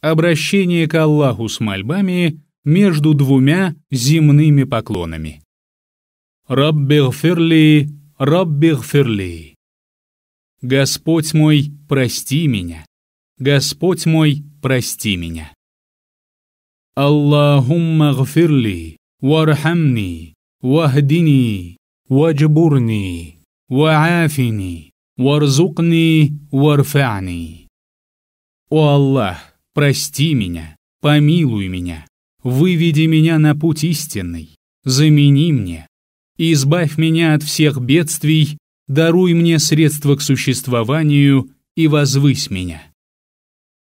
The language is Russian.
Обращение к Аллаху с мольбами между двумя земными поклонами. Раббигфирли, Раббигфирли. Господь мой, прости меня. Господь мой, прости меня. Аллахумма гфирли, вархамни, вахдини, ваджбурни, ваафини, варзукни, варфани. О Аллах, прости меня, помилуй меня, выведи меня на путь истинный, замени мне, избавь меня от всех бедствий, даруй мне средства к существованию и возвысь меня.